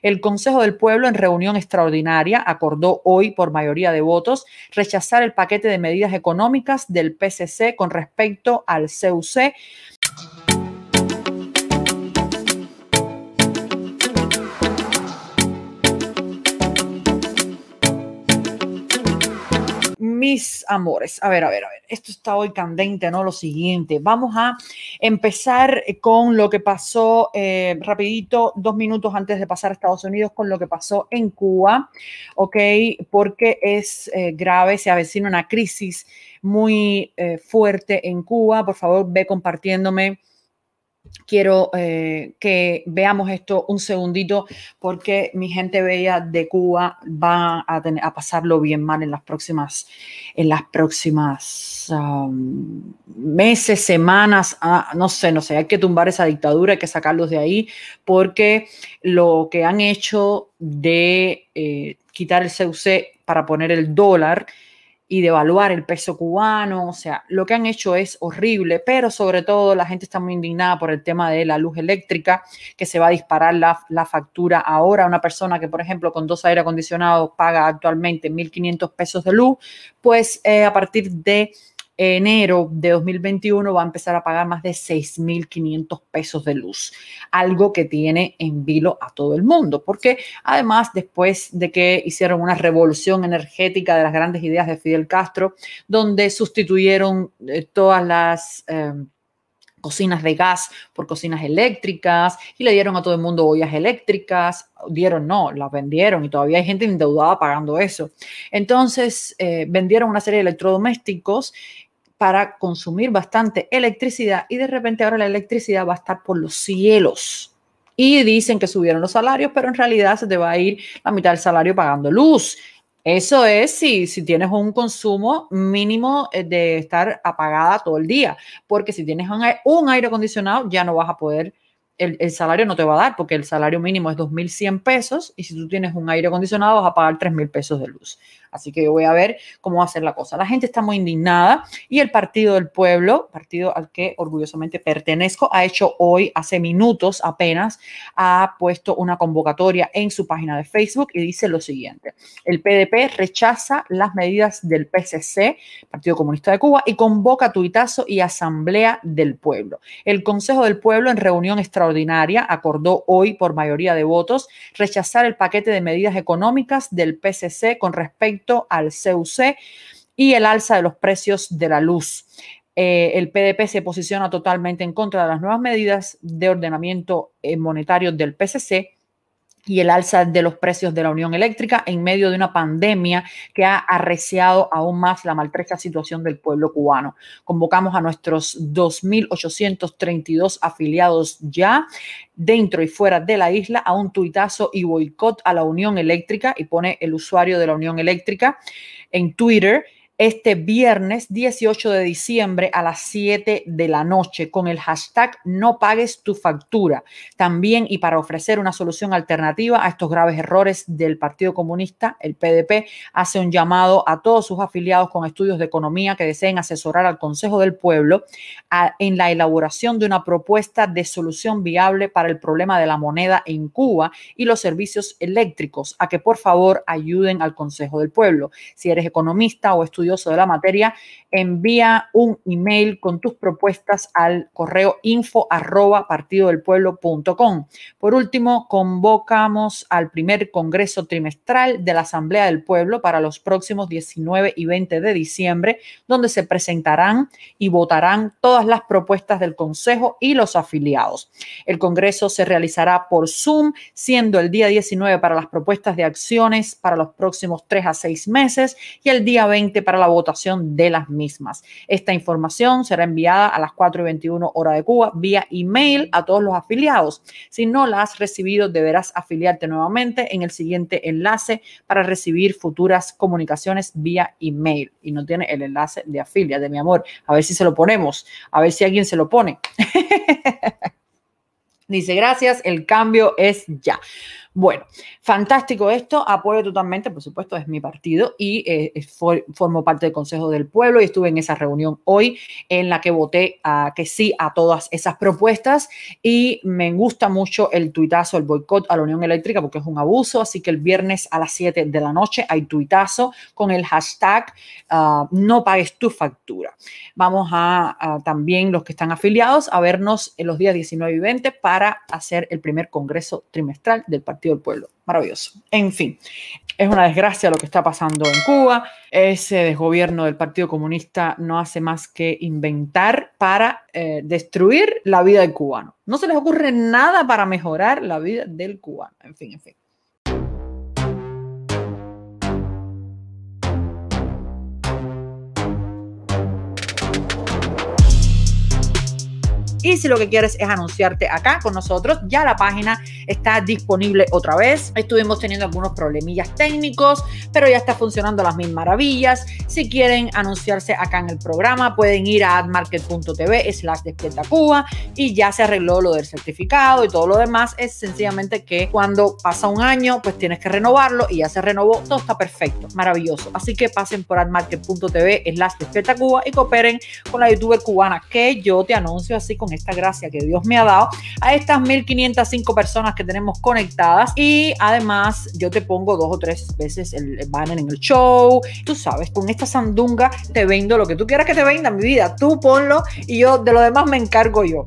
El Consejo del Pueblo, en reunión extraordinaria, acordó hoy, por mayoría de votos, rechazar el paquete de medidas económicas del PCC con respecto al CUC mis amores, a ver, a ver, a ver, esto está hoy candente, ¿no? Lo siguiente, vamos a empezar con lo que pasó eh, rapidito, dos minutos antes de pasar a Estados Unidos, con lo que pasó en Cuba, ¿ok? Porque es eh, grave, se avecina una crisis muy eh, fuerte en Cuba. Por favor, ve compartiéndome quiero eh, que veamos esto un segundito porque mi gente bella de Cuba va a, tener, a pasarlo bien mal en las próximas, en las próximas meses, semanas, ah, no sé, no sé, hay que tumbar esa dictadura, hay que sacarlos de ahí porque lo que han hecho de eh, quitar el CUC para poner el dólar, y devaluar el peso cubano, o sea, lo que han hecho es horrible, pero sobre todo la gente está muy indignada por el tema de la luz eléctrica, que se va a disparar la, factura ahora. Una persona que, por ejemplo, con dos aire acondicionados paga actualmente 1.500 pesos de luz, pues eh, a partir de enero de 2021 va a empezar a pagar más de 6.500 pesos de luz, algo que tiene en vilo a todo el mundo, porque además después de que hicieron una revolución energética de las grandes ideas de Fidel Castro, donde sustituyeron eh, todas las... Eh, cocinas de gas por cocinas eléctricas y le dieron a todo el mundo ollas eléctricas, dieron no, las vendieron y todavía hay gente endeudada pagando eso. Entonces, eh, vendieron una serie de electrodomésticos para consumir bastante electricidad y de repente ahora la electricidad va a estar por los cielos. Y dicen que subieron los salarios, pero en realidad se te va a ir la mitad del salario pagando luz eso es si, tienes un consumo mínimo eh, de estar apagada todo el día, porque si tienes un, aire acondicionado ya no vas a poder el, el, salario no te va a dar porque el salario mínimo es 2.100 pesos y si tú tienes un aire acondicionado vas a pagar 3.000 pesos de luz. Así que yo voy a ver cómo va a ser la cosa. La gente está muy indignada y el Partido del Pueblo, partido al que orgullosamente pertenezco, ha hecho hoy, hace minutos apenas, ha puesto una convocatoria en su página de Facebook y dice lo siguiente. El PDP rechaza las medidas del PCC, Partido Comunista de Cuba, y convoca tuitazo y asamblea del pueblo. El Consejo del Pueblo en reunión extraordinaria acordó hoy por mayoría de votos rechazar el paquete de medidas económicas del PCC con respecto al CUC y el alza de los precios de la luz. Eh, el PDP se posiciona totalmente en contra de las nuevas medidas de ordenamiento eh, monetario del PCC y el alza de los precios de la Unión Eléctrica en medio de una pandemia que ha arreciado aún más la maltrecha situación del pueblo cubano. Convocamos a nuestros 2.832 afiliados ya dentro y fuera de la isla a un tuitazo y boicot a la Unión Eléctrica y pone el usuario de la Unión Eléctrica en Twitter este viernes 18 de diciembre a las 7 de la noche con el hashtag no pagues tu factura. También y para ofrecer una solución alternativa a estos graves errores del Partido Comunista, el PDP hace un llamado a todos sus afiliados con estudios de economía que deseen asesorar al Consejo del Pueblo en la elaboración de una propuesta de solución viable para el problema de la moneda en Cuba y los servicios eléctricos, a que por favor ayuden al Consejo del Pueblo. Si eres economista o estudiante de la materia, envía un email con tus propuestas al correo info arroba partidodelpueblo.com. Por último, convocamos al primer Congreso Trimestral de la Asamblea del Pueblo para los próximos 19 y 20 de diciembre, donde se presentarán y votarán todas las propuestas del Consejo y los afiliados. El Congreso se realizará por Zoom, siendo el día 19 para las propuestas de acciones para los próximos 3 a 6 meses y el día 20 para la votación de las mismas. Esta información será enviada a las 4 y 21 hora de Cuba vía email a todos los afiliados. Si no la has recibido, deberás afiliarte nuevamente en el siguiente enlace para recibir futuras comunicaciones vía email. Y no tiene el enlace de de mi amor. A ver si se lo ponemos, a ver si alguien se lo pone. Dice, gracias, el cambio es ya. Bueno, fantástico esto, apoyo totalmente, por supuesto, es mi partido y eh, formo parte del Consejo del Pueblo y estuve en esa reunión hoy en la que voté a que sí a todas esas propuestas y me gusta mucho el tuitazo, el boicot a la Unión Eléctrica porque es un abuso, así que el viernes a las 7 de la noche hay tuitazo con el hashtag ah, no pagues tu factura. Vamos a, a también los que están afiliados a vernos en los días 19 y 20 para hacer el primer congreso trimestral del partido del Pueblo. Maravilloso. En fin, es una desgracia lo que está pasando en Cuba. Ese desgobierno del Partido Comunista no hace más que inventar para eh, destruir la vida del cubano. No se les ocurre nada para mejorar la vida del cubano. En fin, en fin. si lo que quieres es anunciarte acá con nosotros, ya la página está disponible otra vez. Estuvimos teniendo algunos problemillas técnicos, pero ya está funcionando a las mil maravillas. Si quieren anunciarse acá en el programa, pueden ir a admarket.tv slash Cuba y ya se arregló lo del certificado y todo lo demás. Es sencillamente que cuando pasa un año, pues tienes que renovarlo y ya se renovó. Todo está perfecto, maravilloso. Así que pasen por admarket.tv slash despierta Cuba y cooperen con la youtuber cubana que yo te anuncio así con este esta gracia que Dios me ha dado, a estas 1505 personas que tenemos conectadas. Y además, yo te pongo dos o tres veces el banner en el show. Tú sabes, con esta sandunga te vendo lo que tú quieras que te venda, mi vida. Tú ponlo y yo de lo demás me encargo yo.